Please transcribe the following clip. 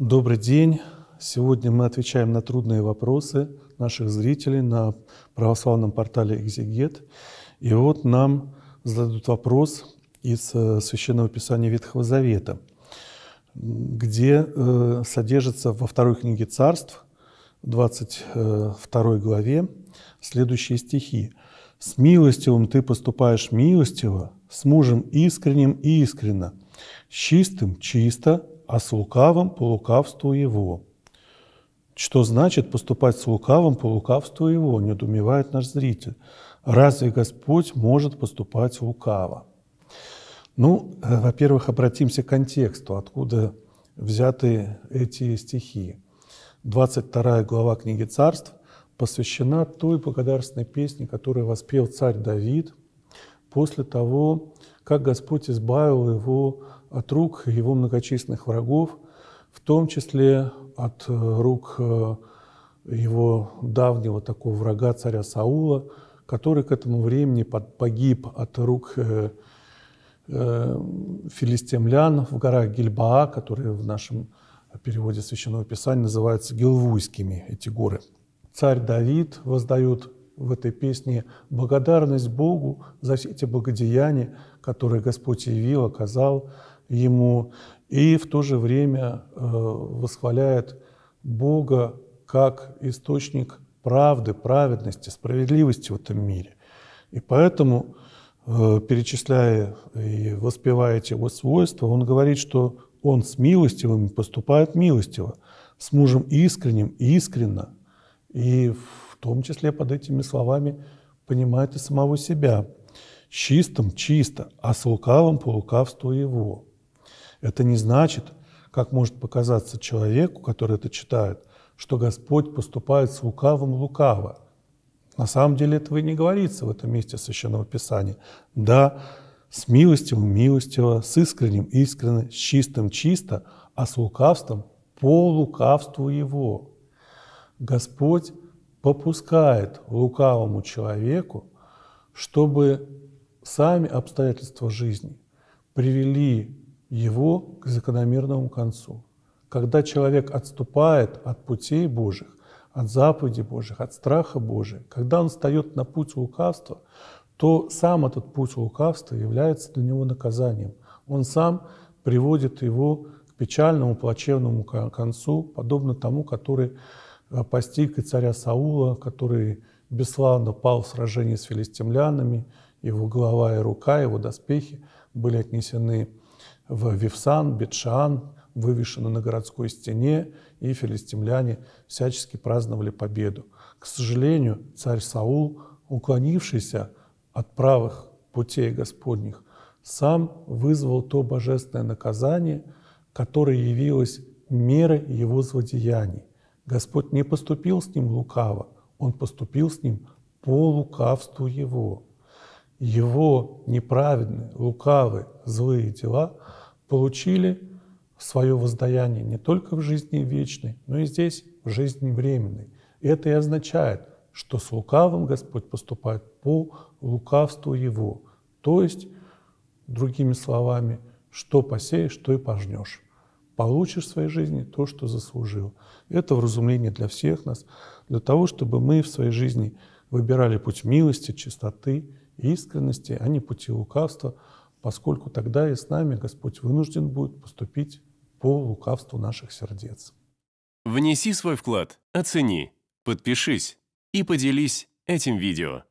Добрый день. Сегодня мы отвечаем на трудные вопросы наших зрителей на православном портале «Экзегет». И вот нам зададут вопрос из э, Священного Писания Ветхого Завета, где э, содержится во второй книге царств, 22 э, главе, следующие стихи. «С милостивым ты поступаешь милостиво, с мужем искренним и искренно, с чистым – чисто, а с лукавым по лукавству его. Что значит поступать с лукавым по лукавству его, недоумевает наш зритель. Разве Господь может поступать лукаво? Ну, э, во-первых, обратимся к контексту, откуда взяты эти стихи. 22 глава книги царств посвящена той благодарственной песне, которую воспел царь Давид после того, как Господь избавил его от рук его многочисленных врагов, в том числе от э, рук э, его давнего такого врага царя Саула, который к этому времени погиб от рук э, филистимлян в горах Гильбаа, которые в нашем переводе Священного Писания называются Гилвуйскими, эти горы. Царь Давид воздает в этой песне благодарность Богу за все эти благодеяния, которые Господь явил, оказал ему и в то же время э, восхваляет Бога как источник правды, праведности, справедливости в этом мире. И поэтому, э, перечисляя и воспевая его свойства, он говорит, что он с милостивыми поступает милостиво, с мужем искренним, искренно, и в том числе под этими словами понимает и самого себя. Чистым – чисто, а с лукавым – по лукавству его. Это не значит, как может показаться человеку, который это читает, что Господь поступает с лукавым лукаво. На самом деле этого и не говорится в этом месте Священного Писания. Да, с милостивым милостиво, с искренним искренне, с чистым чисто, а с лукавством по лукавству его. Господь попускает лукавому человеку, чтобы сами обстоятельства жизни привели его к закономерному концу. Когда человек отступает от путей Божьих, от заповедей Божьих, от страха Божия, когда он встает на путь лукавства, то сам этот путь лукавства является для него наказанием. Он сам приводит его к печальному, плачевному концу, подобно тому, который э, постиг и царя Саула, который бесславно пал в сражении с филистимлянами, его голова и рука, его доспехи были отнесены в Вифсан, Бетшан, вывешены на городской стене, и филистимляне всячески праздновали победу. К сожалению, царь Саул, уклонившийся от правых путей Господних, сам вызвал то божественное наказание, которое явилось мерой его злодеяний. Господь не поступил с ним лукаво, он поступил с ним по лукавству его его неправедные, лукавые, злые дела получили свое воздаяние не только в жизни вечной, но и здесь, в жизни временной. И это и означает, что с лукавым Господь поступает по лукавству его. То есть, другими словами, что посеешь, то и пожнешь. Получишь в своей жизни то, что заслужил. Это вразумление для всех нас, для того, чтобы мы в своей жизни выбирали путь милости, чистоты искренности, а не пути лукавства, поскольку тогда и с нами Господь вынужден будет поступить по лукавству наших сердец. Внеси свой вклад, оцени, подпишись и поделись этим видео.